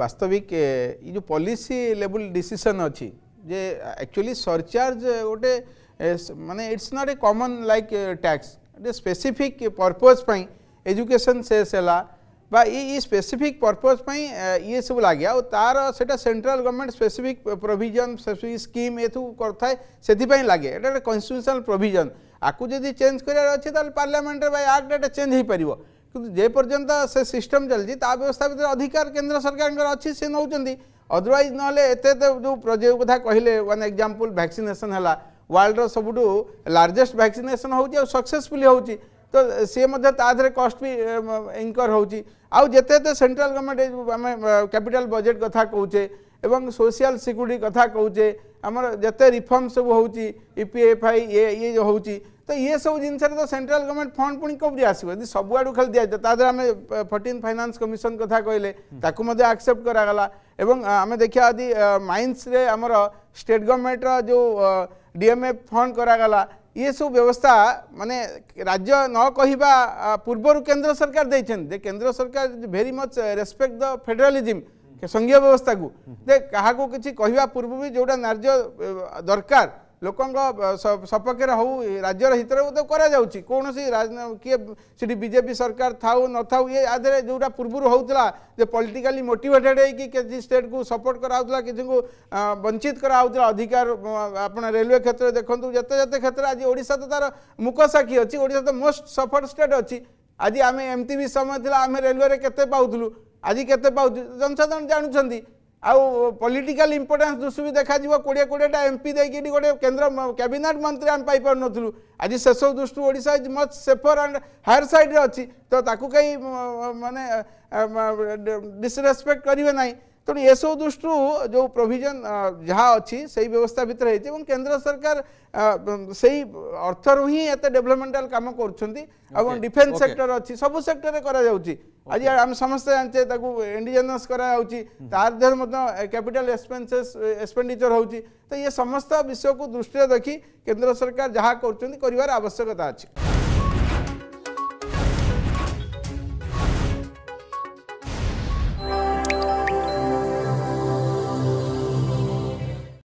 वास्तविक ये जो पॉलिसी लेवल डिसीजन अच्छी जे एक्चुअली सरचार्ज गोटे माने it's not a common like tax गोटे स्पेसिफिक पर्पज पर एजुकेशन सेस है ये स्पेसिफिक पर्पज पर ये सब लगे आ तार से सेंट्रल गवर्नमेंट स्पेसिफिक प्रोजन स्पेसिफिक स्कीम ये करता है से लगे यहाँ कन्स्टिट्यूशनल प्रोजन आपको जब चेंज करार अच्छे आक्ट एक्ट चेंज हो पार କିନ୍ତୁ ଯେପର୍ଯ୍ୟନ୍ତ ସେ ସିଷ୍ଟମ୍ ଚାଲିଛି ତା ବ୍ୟବସ୍ଥା ଭିତରେ ଅଧିକାର କେନ୍ଦ୍ର ସରକାରଙ୍କର ଅଛି ସେ ନେଉଛନ୍ତି ଅଦରୱାଇଜ୍ ନହେଲେ ଏତେ ଏତେ ଯେଉଁ ଯେଉଁ କଥା କହିଲେ ୱାନ୍ ଏକ୍ଜାମ୍ପଲ୍ ଭ୍ୟାକ୍ସିନେସନ୍ ହେଲା ୱାର୍ଲଡ଼ର ସବୁଠୁ ଲାର୍ଜେଷ୍ଟ ଭ୍ୟାକ୍ସିନେସନ୍ ହେଉଛି ଆଉ ସକ୍ସେସଫୁଲି ହେଉଛି ତ ସିଏ ମଧ୍ୟ ତା ଦେହରେ କଷ୍ଟ ବି ଇନକର୍ ହେଉଛି ଆଉ ଯେତେ ଯେତେ ସେଣ୍ଟ୍ରାଲ୍ ଗଭର୍ଣ୍ଣମେଣ୍ଟ ଆମେ କ୍ୟାପିଟାଲ୍ ବଜେଟ୍ କଥା କହୁଛେ ଏବଂ ସୋସିଆଲ୍ ସିକ୍ୟୁରିଟି କଥା କହୁଛେ ଆମର ଯେତେ ରିଫର୍ମ ସବୁ ହେଉଛି E P F I A E A ହେଉଛି तो ये सब जिनस सेंट्राल गवर्नमेंट फंड पुणी कब्जे आसो यदि सबुआड़ू खाली दि जाए आम फोर्टीन फाइनान्स कमिशन कथा कहले आक्सेप्ट कराला आम देखा यदि माइन्स आमर स्टेट गवर्नमेंट रो डीएमएफ फंड कराला ये सब व्यवस्था माने राज्य न कहवा पूर्वर केन्द्र सरकार दे केन्द्र सरकार very much respect the federalism संघीय व्यवस्था को दे क्या किसी कहवा पूर्व भी जोटा नार्य दरकार ଲୋକଙ୍କ ସପକ୍ଷରେ ହେଉ ରାଜ୍ୟର ହିତରେ ତ କରାଯାଉଛି କୌଣସି କିଏ ସେଠି ବିଜେପି ସରକାର ଥାଉ ନଥାଉ ଇଏ ଆ ଦେହରେ ଯେଉଁଟା ପୂର୍ବରୁ ହେଉଥିଲା ଯେ ପଲିଟିକାଲି ମୋଟିଭେଟେଡ୍ ହେଇକି କିଛି ଷ୍ଟେଟ୍କୁ ସପୋର୍ଟ କରାହେଉଥିଲା କିଛିଙ୍କୁ ବଞ୍ଚିତ କରାହେଉଥିଲା ଅଧିକାର ଆପଣ ରେଲୱେ କ୍ଷେତ୍ରରେ ଦେଖନ୍ତୁ ଯେତେ ଯେତେ କ୍ଷେତ୍ରରେ ଆଜି ଓଡ଼ିଶା ତ ତା'ର ମୁକସାକ୍ଷୀ ଅଛି ଓଡ଼ିଶା ତ ମୋଷ୍ଟ ସଫର୍ଡ ଷ୍ଟେଟ୍ ଅଛି ଆଜି ଆମେ ଏମିତି ବି ସମୟ ଥିଲା ଆମେ ରେଲୱେରେ କେତେ ପାଉଥିଲୁ ଆଜି କେତେ ପାଉଛୁ ଜନସାଧାରଣ ଜାଣୁଛନ୍ତି ଆଉ ପଲିଟିକାଲ ଇମ୍ପୋର୍ଟାନ୍ସ ଦୃଷ୍ଟିରୁ ଦେଖାଯିବ କୋଡ଼ିଏ କୋଡ଼ିଏଟା ଏମ୍ପି ଦେଇକି ଏଠି ଗୋଟେ କେନ୍ଦ୍ର କ୍ୟାବିନେଟ୍ ମନ୍ତ୍ରୀ ଆମେ ପାଇପାରୁନଥିଲୁ ଆଜି ସେସବୁ ଦୃଷ୍ଟିରୁ Odisha is much safer and higher ସାଇଡ଼୍ରେ ଅଛି ତ ତାକୁ କେହି ମାନେ ଡିସରେସ୍ପେକ୍ଟ କରିବେ ନାହିଁ ତେଣୁ ଏସବୁ ଦୃଷ୍ଟିରୁ ଯେଉଁ ପ୍ରୋଭିଜନ୍ ଯାହା ଅଛି ସେଇ ବ୍ୟବସ୍ଥା ଭିତରେ ହେଇଛି ଏବଂ କେନ୍ଦ୍ର ସରକାର ସେଇ ଅର୍ଥରୁ ହିଁ ଏତେ ଡେଭଲପମେଣ୍ଟାଲ କାମ କରୁଛନ୍ତି ଏବଂ ଡିଫେନ୍ସ ସେକ୍ଟର ଅଛି ସବୁ ସେକ୍ଟରରେ କରାଯାଉଛି आज आम समस्त जानते इंडिजेनस कराऊँगी तार देहर कैपिटाल एक्सपेन्सेस एक्सपेडिचर हो तो ये समस्त विषय को दृष्टि रखी केन्द्र सरकार जहाँ कर आवश्यकता अच्छी